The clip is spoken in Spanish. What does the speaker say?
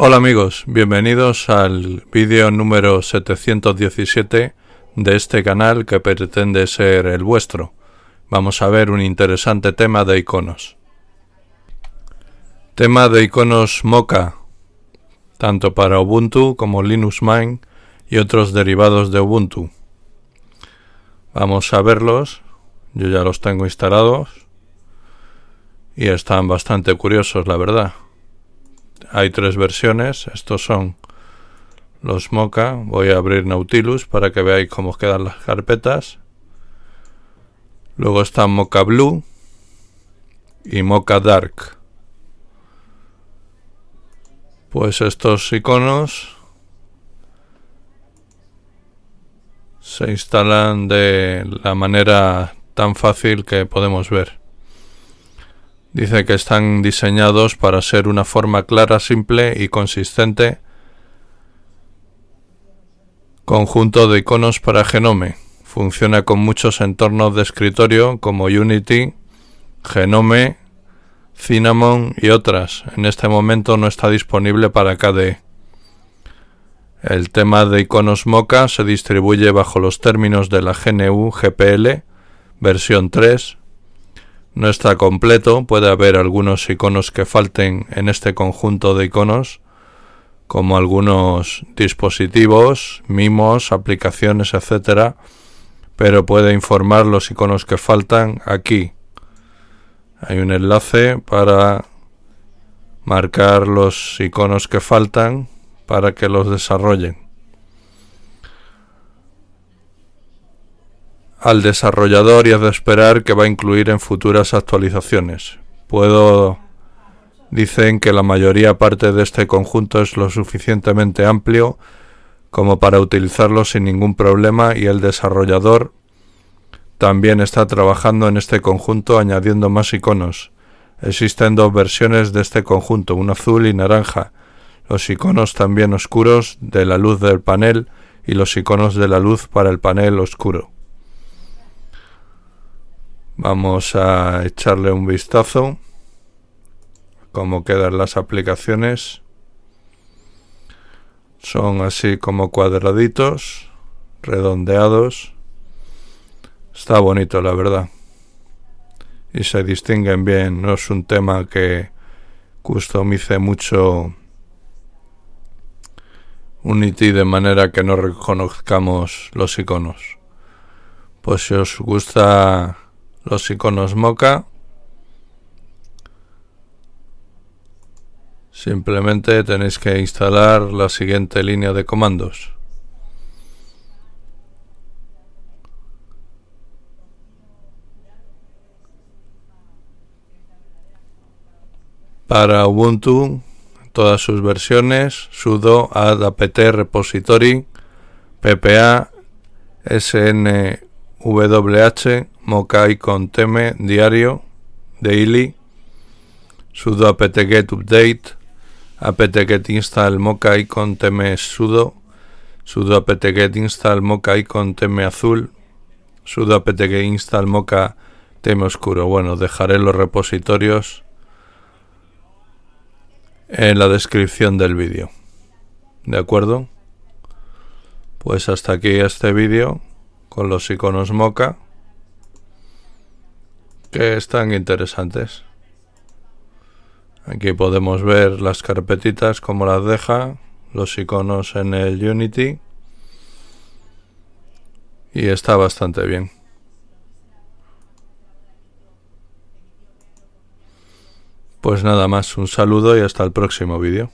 Hola amigos, bienvenidos al vídeo número 717 de este canal que pretende ser el vuestro. Vamos a ver un interesante tema de iconos. Tema de iconos Mocha, tanto para Ubuntu como Linux Mint y otros derivados de Ubuntu. Vamos a verlos, yo ya los tengo instalados y están bastante curiosos la verdad hay tres versiones. Estos son los Mocha. Voy a abrir Nautilus para que veáis cómo quedan las carpetas. Luego están Mocha Blue y Mocha Dark. Pues estos iconos se instalan de la manera tan fácil que podemos ver. Dice que están diseñados para ser una forma clara, simple y consistente conjunto de iconos para Genome. Funciona con muchos entornos de escritorio como Unity, Genome, Cinnamon y otras. En este momento no está disponible para KDE. El tema de iconos Mocha se distribuye bajo los términos de la GNU GPL versión 3 no está completo, puede haber algunos iconos que falten en este conjunto de iconos, como algunos dispositivos, mimos, aplicaciones, etcétera, pero puede informar los iconos que faltan aquí. Hay un enlace para marcar los iconos que faltan para que los desarrollen. al desarrollador y es de esperar que va a incluir en futuras actualizaciones. Puedo... Dicen que la mayoría parte de este conjunto es lo suficientemente amplio como para utilizarlo sin ningún problema y el desarrollador también está trabajando en este conjunto añadiendo más iconos. Existen dos versiones de este conjunto, un azul y naranja. Los iconos también oscuros de la luz del panel y los iconos de la luz para el panel oscuro. Vamos a echarle un vistazo cómo quedan las aplicaciones. Son así como cuadraditos, redondeados. Está bonito, la verdad. Y se distinguen bien. No es un tema que customice mucho Unity de manera que no reconozcamos los iconos. Pues si os gusta los iconos Moca. Simplemente tenéis que instalar la siguiente línea de comandos. Para Ubuntu, todas sus versiones, sudo add apt repository, ppa, snwh, icon Conteme, Diario, Daily, Sudo apt-get update, apt-get install Mokai Conteme sudo, sudo apt-get install Mokai teme azul, sudo apt-get install moca teme oscuro. Bueno, dejaré los repositorios en la descripción del vídeo. ¿De acuerdo? Pues hasta aquí este vídeo con los iconos moca que están interesantes. Aquí podemos ver las carpetitas como las deja, los iconos en el Unity y está bastante bien. Pues nada más, un saludo y hasta el próximo vídeo.